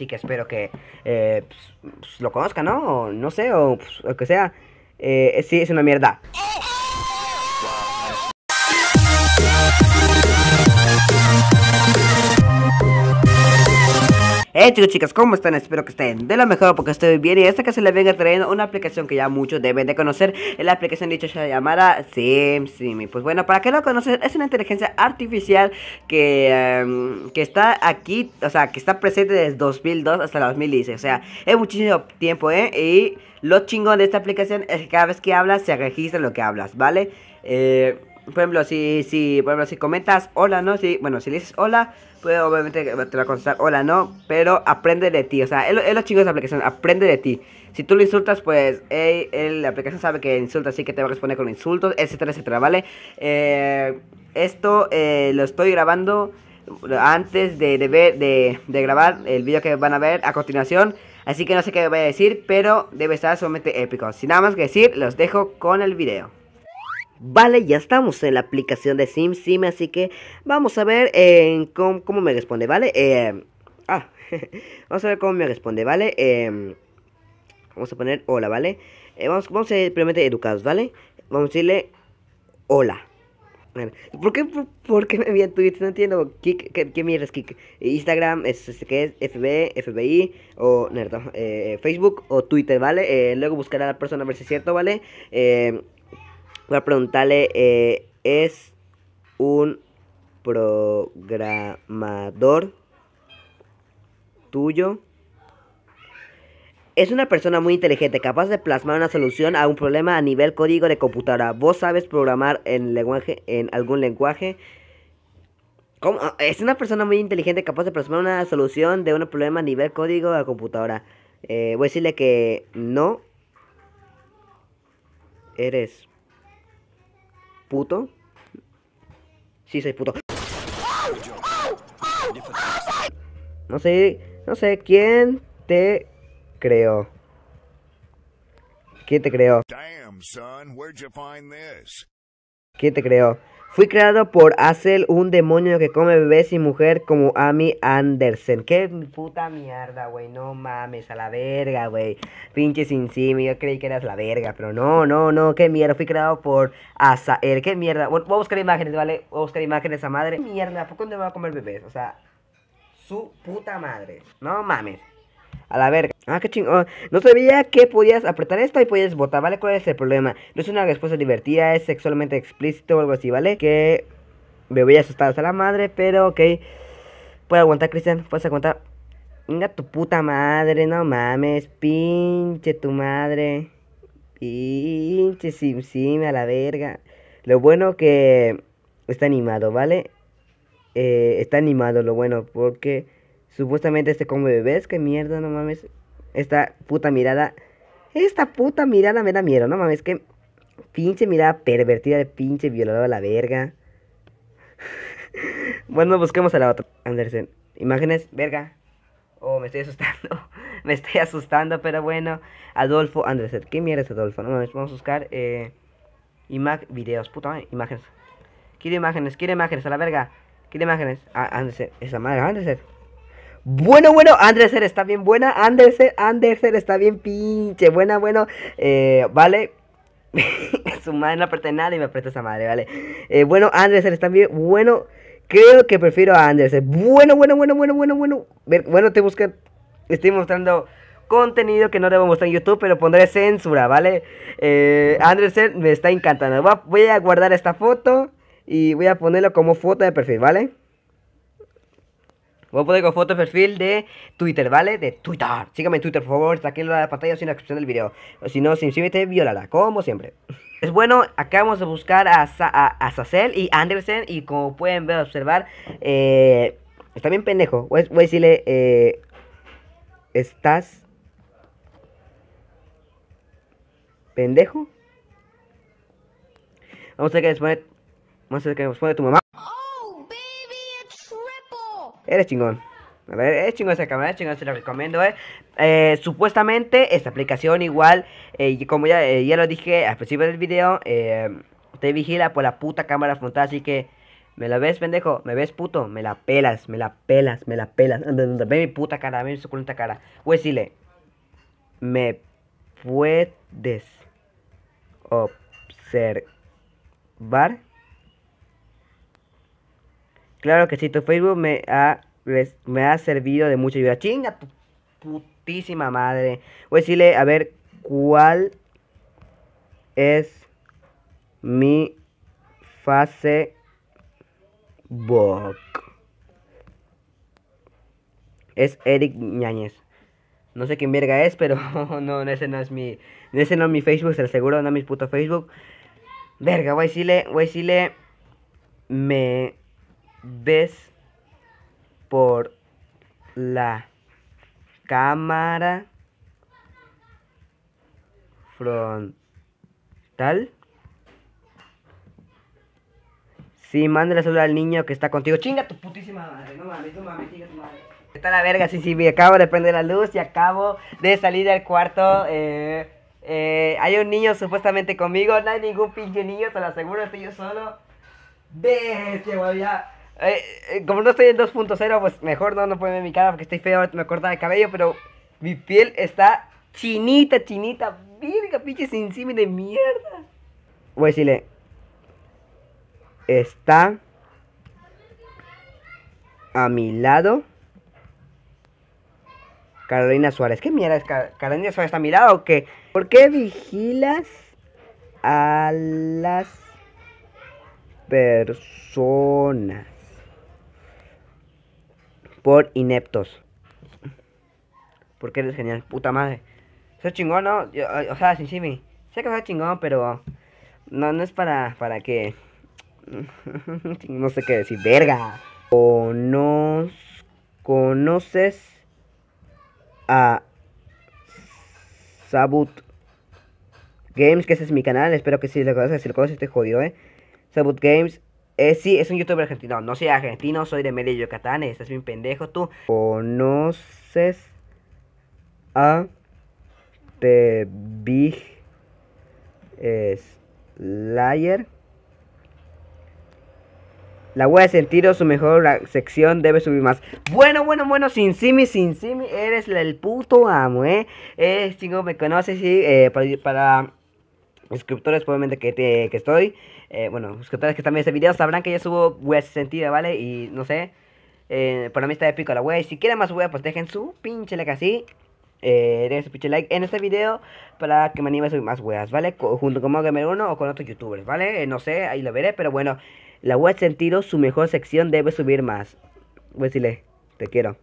Así que espero que eh, pues, pues, lo conozca, ¿no? O, no sé, o, pues, lo que sea. Eh, sí, es una mierda. Hey chicos chicas, ¿cómo están? Espero que estén de lo mejor porque estoy bien y esta que se les venga trayendo una aplicación que ya muchos deben de conocer es la aplicación dicha llamada SimSimi Pues bueno, para que lo conozcan es una inteligencia artificial que, em, que está aquí, o sea, que está presente desde 2002 hasta 2016 O sea, es muchísimo tiempo, ¿eh? Y lo chingón de esta aplicación es que cada vez que hablas se registra lo que hablas, ¿vale? Eh por ejemplo, si, si, por si comentas hola, ¿no? Si, bueno, si le dices hola, pues obviamente te va a contestar hola, ¿no? Pero aprende de ti, o sea, él, es lo chingo de la aplicación, aprende de ti. Si tú lo insultas, pues la aplicación sabe que insulta, así que te va a responder con insultos, etcétera, etcétera, ¿vale? Eh, esto eh, lo estoy grabando antes de, de de, de, grabar el vídeo que van a ver a continuación. Así que no sé qué voy a decir, pero debe estar sumamente épico. Sin nada más que decir, los dejo con el video. Vale, ya estamos en la aplicación de SimSim, así que vamos a ver cómo, me responde, ¿vale? Eh, em, ah, vamos a ver cómo me responde, ¿vale? Eh, vamos a poner hola, ¿vale? Eh, vamos, a ser primeramente educados, ¿vale? Vamos a decirle hola. ¿Por qué, por, qué me envían tweets? No entiendo. ¿Qué, qué, mierda es Kik? Instagram, es, este ¿qué es? FB, FBI, o nerdo, eh, Facebook o Twitter, ¿vale? Eh, luego buscar a la persona a ver si es cierto, ¿vale? Eh, voy a preguntarle, eh, ¿es un programador tuyo? Es una persona muy inteligente, capaz de plasmar una solución a un problema a nivel código de computadora. ¿Vos sabes programar en, lenguaje, en algún lenguaje? Ah, es una persona muy inteligente, capaz de plasmar una solución de un problema a nivel código de computadora. Eh, voy a decirle que no eres puto. Sí, soy puto. No sé, no sé quién te creó. ¿Quién te creó? ¿Quién te creó? Fui creado por Asel, un demonio que come bebés y mujer como Amy Andersen. Qué puta mierda, güey. No mames, a la verga, güey. Pinche sin yo creí que eras la verga, pero no, no, no, qué mierda. Fui creado por Azael, qué mierda. Voy a buscar imágenes, ¿vale? Voy a buscar imágenes a madre. Qué mierda, ¿por qué me va a comer bebés? O sea, su puta madre. No mames. A la verga. Ah, qué chingo No sabía que podías apretar esto y podías votar, ¿vale? ¿Cuál es el problema? No es una respuesta divertida, es sexualmente explícito o algo así, ¿vale? Que me voy a asustar hasta la madre, pero ok. Puedes aguantar, Cristian, puedes aguantar. Venga tu puta madre, no mames, pinche tu madre. Pinche sim a la verga. Lo bueno que está animado, ¿vale? Eh, está animado lo bueno, porque... Supuestamente este come bebés, que mierda, no mames. Esta puta mirada. Esta puta mirada me da miedo, no mames, que pinche mirada pervertida de pinche violador a la verga. bueno, busquemos a la otra. Andersen, imágenes, verga. Oh, me estoy asustando. me estoy asustando, pero bueno. Adolfo Andersen. ¿Qué mierda es Adolfo? No mames, vamos a buscar eh, Imágenes, videos. Puta imágenes. Quiere imágenes, quiere imágenes, a la verga. Quiero imágenes. Ah, Andersen. Esa madre, Andersen. Bueno, bueno, Andreser está bien buena. Andreser, Anderser está bien pinche buena, bueno. Eh, vale. Su madre no aprieta nada y me apretó esa madre, vale. Eh, bueno, Andreser está bien bueno. Creo que prefiero a Andreser Bueno, bueno, bueno, bueno, bueno, bueno. Bueno, te busqué. Estoy mostrando contenido que no debo mostrar en YouTube, pero pondré censura, ¿vale? Eh, me está encantando. Voy a, guardar esta foto y voy a ponerlo como foto de perfil, ¿vale? Voy a poner con foto de perfil de Twitter, ¿vale? De Twitter. Sígame en Twitter, por favor. Está aquí en la pantalla sin la descripción del video. Si no, si violará, como siempre. Es bueno, acabamos de buscar a, buscar a, a y Andersen. Y como pueden ver, observar, eh, está bien pendejo. Voy, a decirle, eh, estás pendejo. Vamos a ver qué nos Vamos a ver qué tu mamá. Eres chingón. A ver, es chingón esa cámara, es chingón, se la recomiendo, eh. eh supuestamente esta aplicación igual, eh, como ya, eh, ya lo dije al principio del video, eh, te vigila por la puta cámara frontal, así que... ¿Me la ves, pendejo? ¿Me ves, puto? Me la pelas, me la pelas, me la pelas. Ve mi puta cara, ve mi suculenta cara. Voy a decirle, me puedes observar. Claro que sí, tu Facebook me ha, me ha servido de mucha ayuda. Chinga tu putísima madre. Voy a decirle, a ver, ¿cuál es mi fase Es Eric Ñañez. No sé quién verga es, pero no, ese no es mi. Ese no es mi Facebook, se lo aseguro, no es mi puto Facebook. Verga, voy a decirle, voy a decirle. Me ves por la cámara frontal. Sí, manda la celular al niño que está contigo. Chinga tu putísima madre. No mames, no mames, chinga tu madre. Está la verga, sí, sí, me acabo de prender la luz y acabo de salir del cuarto. Eh, eh, hay un niño supuestamente conmigo. No hay ningún pinche niño, te lo aseguro, estoy yo solo. ¡Ves que voy a...! Eh, eh, como no estoy en 2.0, pues mejor no, no mi cara porque estoy feo, me corta el cabello, pero mi piel está chinita, chinita, virga, pinche encima de mierda. Voy a decirle, está a mi lado Carolina Suárez. ¿Qué mierda es Carolina Suárez? ¿Está a mi lado o qué? ¿Por qué vigilas a las personas? por ineptos. Porque eres genial, puta madre. Soy chingón, ¿no? o sea, sí, sí, sé que soy chingón, pero no, no es para, para que... no sé qué decir, verga. Conoces a Sabut Games, que ese es mi canal, espero que si lo conoces, si lo conoces, te jodido, eh. Sabut Games eh, sí, es un youtuber argentino. No soy argentino, soy de Medellín, Yucatán. Estás bien pendejo tú. ¿Conoces a The Big eh, Slayer? La es de sentido, su mejor sección debe subir más. Bueno, bueno, bueno, sin simi, sin simi, eres el puto amo, eh. Eh, chingo, me conoces sí, eh, para suscriptores, obviamente, que, estoy. Eh, bueno, suscriptores que están viendo este video sabrán que ya subo weas sentida, ¿vale? Y no sé, eh, para mí está épico la wea. Y si quieren más web pues dejen su pinche like así. Eh, dejen su pinche like en este video para que me anime a subir más weas, ¿vale? junto con mogamer 1 o con otros youtubers, ¿vale? no sé, ahí lo veré, pero bueno, la web sentido, su mejor sección debe subir más. Voy a decirle, te quiero.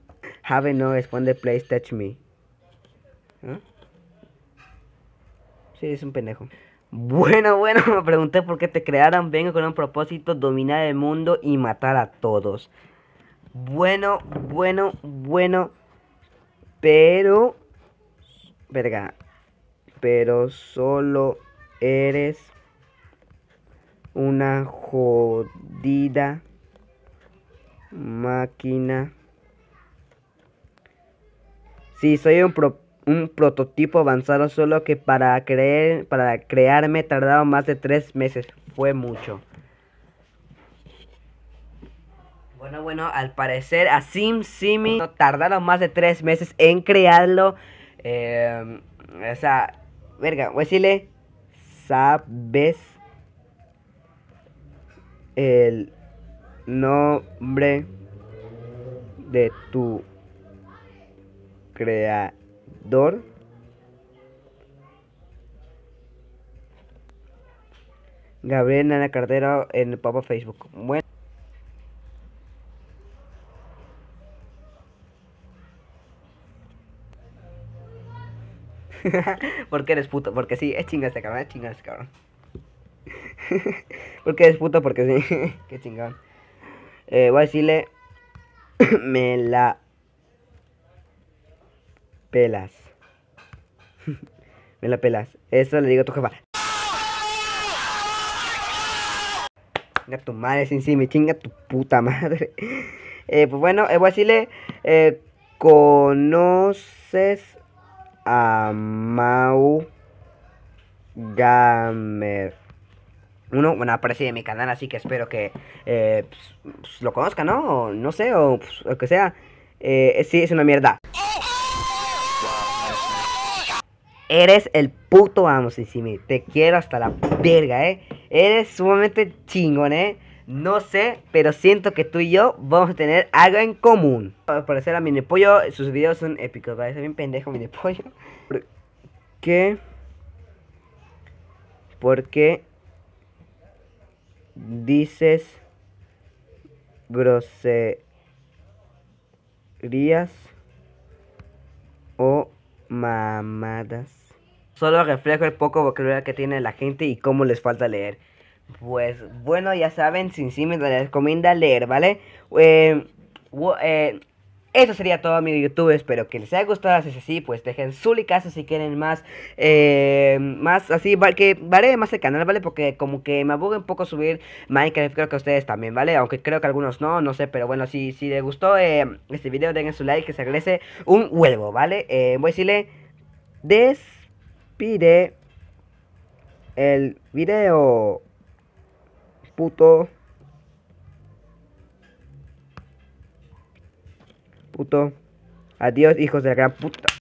Have no responde, please touch me. ¿Ah? Sí, es un pendejo. Bueno, bueno, me pregunté por qué te crearon. Vengo con un propósito, dominar el mundo y matar a todos. Bueno, bueno, bueno. Pero... Verga. Pero solo eres una jodida máquina. Sí, soy un propósito un prototipo avanzado, solo que para, creer, para crearme tardaba más de tres meses. Fue mucho. Bueno, bueno, al parecer a Sim Simi tardaron más de tres meses en crearlo. Eh, o sea, verga, voy a decirle, ¿sabes el nombre de tu crea Gabriel Nana Cardero en el Papa Facebook. Bueno. Porque eres puto, porque sí, es chingas este cabrón, es chingas cabrón. porque eres puto, porque sí, qué chingón. Eh, voy a decirle, me la pelas. me la pelas. Eso le digo a tu jefa. Chinga tu madre, sin sí, me chinga tu puta madre. Eh, pues bueno, eh, voy a decirle, eh, ¿conoces a Mau Gamer? Uno, bueno, aparece en mi canal, así que espero que eh, pues, pues, lo conozca, ¿no? O, no sé, o, pues, lo que sea. sí, es una mierda. Eres el puto amo, Sissimi. Te quiero hasta la verga, ¿eh? Eres sumamente chingón, ¿eh? No sé, pero siento que tú y yo vamos a tener algo en común. Para parecer a Mini Pollo, sus videos son épicos. Parece bien pendejo Mini Pollo. ¿Por qué? ¿Por qué dices groserías o mamadas. Solo reflejo el poco vocabulario que tiene la gente y cómo les falta leer. Pues bueno, ya saben, Sin sí me recomienda leer, ¿vale? Eh, eh, eso sería todo, mi YouTube. Espero que les haya gustado. Si es así, pues dejen su like, si quieren más. Eh, más así, que vale más el canal, ¿vale? Porque como que me aburre un poco subir Minecraft. Creo que a ustedes también, ¿vale? Aunque creo que algunos no, no sé. Pero bueno, si, si les gustó eh, este video, denle su like, que se agradece un huevo, ¿vale? Eh, voy a decirle, despide el video, puto. puto. Adiós, hijos de gran puta.